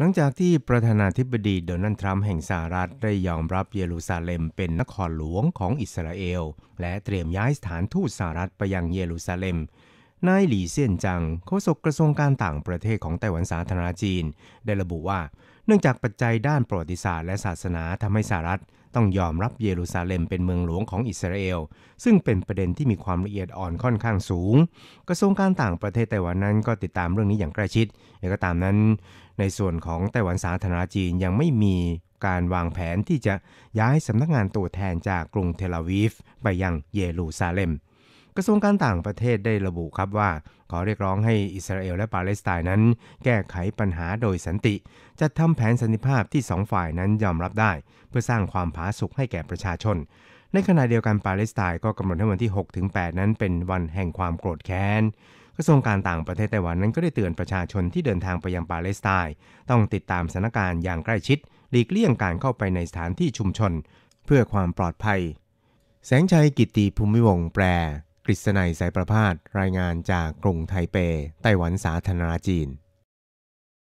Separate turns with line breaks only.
หลังจากที่ประธานาธิบดีโดนัลด์ทรัมป์แห่งสหรัฐได้ยอมรับเยรูซาเล็มเป็นนครหลวงของอิสราเอล และเตรียมย้ายสถานทูตสหรัฐไปยังเยรูซาเล็มนายหลี่เซียนจังโฆษกกระทรวงการต่างประเทศของไต้หวันสาธารณจีน ได้ระบุว่า เนื่องจากปัจจัยด้านประวัติศาสตร์และศาสนาทำให้สหรัฐต้องยอมรับเยรูซาเล็มเป็นเมืองหลวงของอิสราเอล ซึ่งเป็นประเด็นที่มีความละเอียดอ่อนค่อนข้างสูง กระทรวงการต่างประเทศไต้หวันนั้นก็ติดตามเรื่องนี้อย่างใกล้ชิด แต่ก็ตามนั้น ในส่วนของไต้หวันสาธารณจีนยังไม่มีการวางแผนที่จะย้ายสำนักงานตัวแทนจากกรุงเทลอาวีฟ ไปยังเยรูซาเล็มกระทรวงการต่างประเทศได้ระบุครับว่า ขอเรียกร้องให้อิสราเอลและปาเลสไตน์นั้น แก้ไขปัญหาโดยสันติ จัดทำแผนสันติภาพที่สองฝ่ายนั้นยอมรับได้ เพื่อสร้างความผาสุกให้แก่ประชาชน ในขณะเดียวกันปาเลสไตน์ก็กำหนดให้วันที่ 6-8 นั้น เป็นวันแห่งความโกรธแค้น กระทรวงการต่างประเทศไต้หวันนั้นก็ได้เตือนประชาชนที่เดินทางไปยังปาเลสไตน์ต้องติดตามสถานการณ์อย่างใกล้ชิดหลีกเลี่ยงการเข้าไปในสถานที่ชุมชน เพื่อความปลอดภัย แสงชัยกิติภูมิวงแปรกฤษณัยสายประพาสรายงานจากกรุงไทเปไต้หวันสาธารณจีน